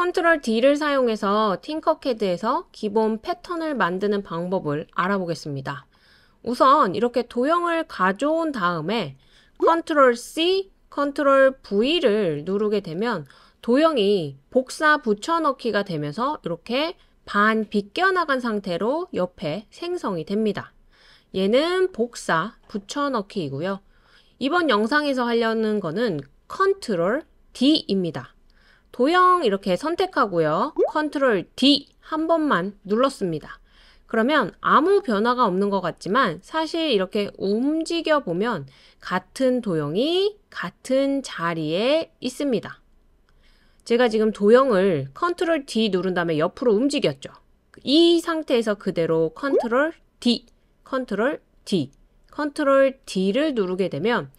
컨트롤 D를 사용해서 틴커캐드에서 기본 패턴을 만드는 방법을 알아보겠습니다. 우선 이렇게 도형을 가져온 다음에 컨트롤 C, 컨트롤 V를 누르게 되면 도형이 복사 붙여넣기가 되면서 이렇게 반 비껴나간 상태로 옆에 생성이 됩니다. 얘는 복사 붙여넣기이고요. 이번 영상에서 하려는 거는 컨트롤 D입니다. 도형 이렇게 선택하고요. 컨트롤 D 한 번만 눌렀습니다. 그러면 아무 변화가 없는 것 같지만 사실 이렇게 움직여 보면 같은 도형이 같은 자리에 있습니다. 제가 지금 도형을 컨트롤 D 누른 다음에 옆으로 움직였죠. 이 상태에서 그대로 컨트롤 D, 컨트롤 D, 컨트롤 D를 누르게 되면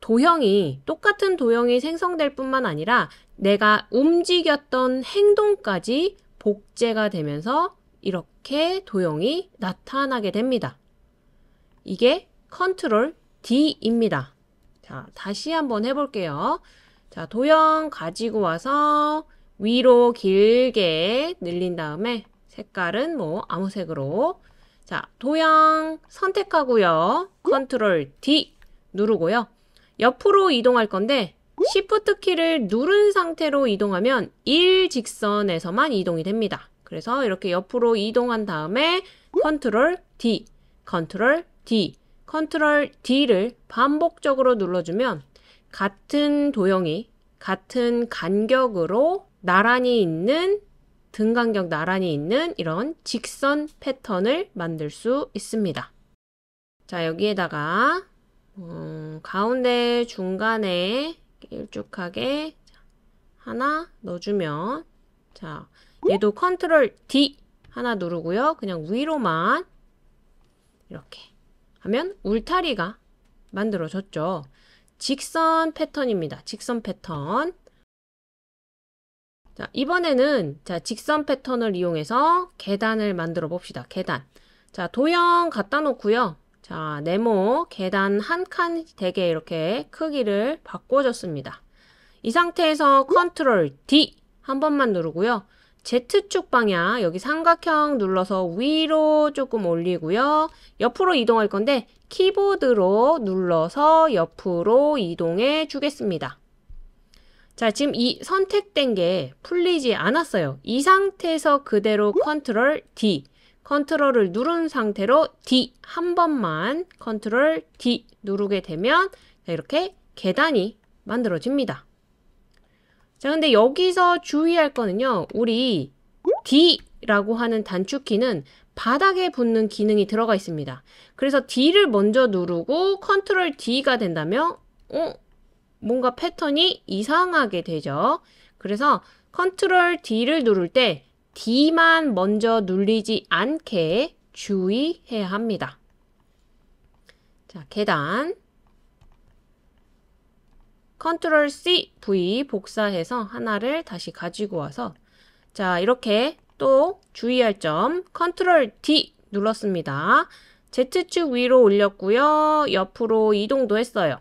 도형이 똑같은 도형이 생성될 뿐만 아니라 내가 움직였던 행동까지 복제가 되면서 이렇게 도형이 나타나게 됩니다. 이게 컨트롤 D입니다. 자, 다시 한번 해볼게요. 자, 도형 가지고 와서 위로 길게 늘린 다음에 색깔은 뭐 아무 색으로 자, 도형 선택하고요. 컨트롤 D 누르고요. 옆으로 이동할 건데 Shift 키를 누른 상태로 이동하면 1직선에서만 이동이 됩니다. 그래서 이렇게 옆으로 이동한 다음에 Ctrl D, 컨트롤 D, 컨트롤 D를 반복적으로 눌러주면 같은 도형이 같은 간격으로 나란히 있는 등간격 나란히 있는 이런 직선 패턴을 만들 수 있습니다. 자, 여기에다가 음, 가운데 중간에 일쭉하게 하나 넣어주면 자 얘도 컨트롤 D 하나 누르고요. 그냥 위로만 이렇게 하면 울타리가 만들어졌죠. 직선 패턴입니다. 직선 패턴. 자, 이번에는 자, 직선 패턴을 이용해서 계단을 만들어 봅시다. 계단. 자, 도형 갖다 놓고요. 자, 네모 계단 한 칸 되게 이렇게 크기를 바꿔줬습니다. 이 상태에서 컨트롤 D 한 번만 누르고요. Z축 방향 여기 삼각형 눌러서 위로 조금 올리고요. 옆으로 이동할 건데 키보드로 눌러서 옆으로 이동해 주겠습니다. 자, 지금 이 선택된 게 풀리지 않았어요. 이 상태에서 그대로 컨트롤 D 컨트롤을 누른 상태로 D 한 번만 컨트롤 D 누르게 되면 이렇게 계단이 만들어집니다. 자, 근데 여기서 주의할 거는요. 우리 D라고 하는 단축키는 바닥에 붙는 기능이 들어가 있습니다. 그래서 D를 먼저 누르고 컨트롤 D가 된다면 어? 뭔가 패턴이 이상하게 되죠. 그래서 컨트롤 D를 누를 때 D만 먼저 눌리지 않게 주의해야 합니다. 자, 계단 컨트롤 C, V 복사해서 하나를 다시 가지고 와서 자, 이렇게 또 주의할 점 컨트롤 D 눌렀습니다. Z축 위로 올렸고요. 옆으로 이동도 했어요.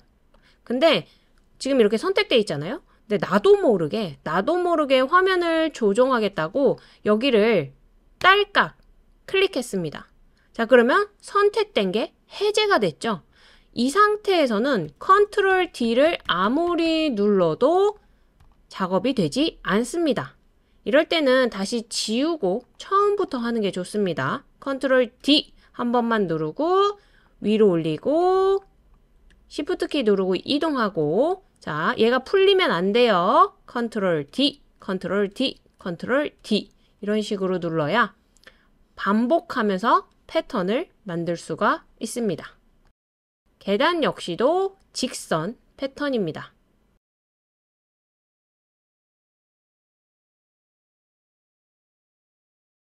근데 지금 이렇게 선택돼 있잖아요. 근데 나도 모르게, 나도 모르게 화면을 조정하겠다고 여기를 딸깍 클릭했습니다. 자, 그러면 선택된 게 해제가 됐죠? 이 상태에서는 컨트롤 D를 아무리 눌러도 작업이 되지 않습니다. 이럴 때는 다시 지우고 처음부터 하는 게 좋습니다. 컨트롤 D 한 번만 누르고 위로 올리고 Shift 키 누르고 이동하고 자, 얘가 풀리면 안 돼요. 컨트롤 D, 컨트롤 D, 컨트롤 D 이런 식으로 눌러야 반복하면서 패턴을 만들 수가 있습니다. 계단 역시도 직선 패턴입니다.